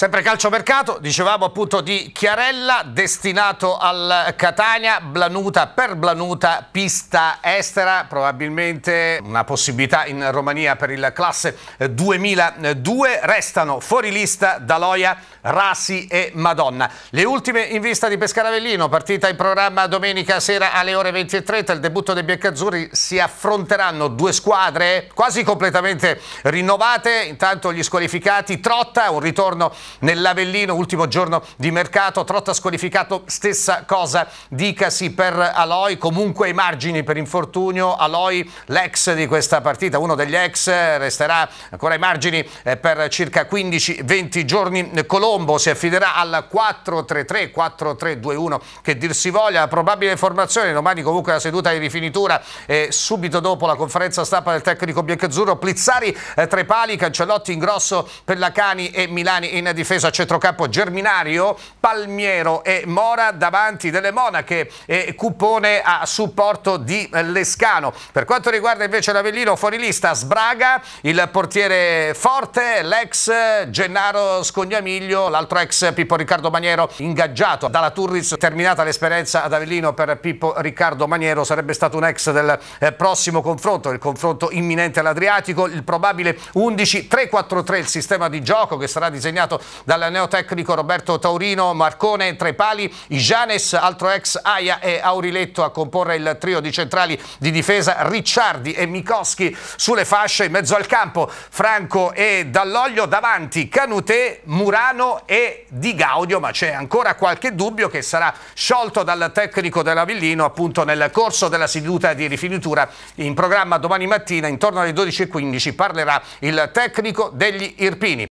Sempre calciomercato, dicevamo appunto di Chiarella, destinato al Catania, Blanuta per Blanuta, pista estera, probabilmente una possibilità in Romania per il classe 2002. Eh, Restano fuori lista Daloia, Rasi e Madonna. Le ultime in vista di Pescaravellino, partita in programma domenica sera alle ore 23, il debutto dei Biancazzurri, si affronteranno due squadre quasi completamente rinnovate, intanto gli squalificati, Trotta, un ritorno nell'Avellino, ultimo giorno di mercato, Trotta squalificato, stessa cosa, dicasi per Aloy, comunque ai margini per infortunio, Aloy l'ex di questa partita, uno degli ex, resterà ancora ai margini eh, per circa 15-20 giorni, Colombo si affiderà al 4-3-3, 4-3-2-1 che dir si voglia, probabile formazione, domani comunque la seduta di rifinitura e subito dopo la conferenza stampa del tecnico biancazzurro, Plizzari, eh, tre pali, Cancellotti, in grosso Ingrosso, Pellacani e Milani in difesa a centrocampo Germinario, Palmiero e Mora davanti delle Monache e Cupone a supporto di Lescano. Per quanto riguarda invece l'Avellino fuorilista Sbraga, il portiere Forte, l'ex Gennaro Scognamiglio, l'altro ex Pippo Riccardo Maniero ingaggiato dalla Turris, terminata l'esperienza ad Avellino per Pippo Riccardo Maniero, sarebbe stato un ex del eh, prossimo confronto, il confronto imminente all'Adriatico, il probabile 11-3-4-3 il sistema di gioco che sarà disegnato dal neotecnico Roberto Taurino, Marcone, Trepali, Ijanes, altro ex Aia e Auriletto a comporre il trio di centrali di difesa, Ricciardi e Mikoschi sulle fasce, in mezzo al campo Franco e Dall'Oglio, davanti Canutè, Murano e Di Gaudio, ma c'è ancora qualche dubbio che sarà sciolto dal tecnico della Villino appunto nel corso della seduta di rifinitura in programma domani mattina intorno alle 12.15 parlerà il tecnico degli Irpini.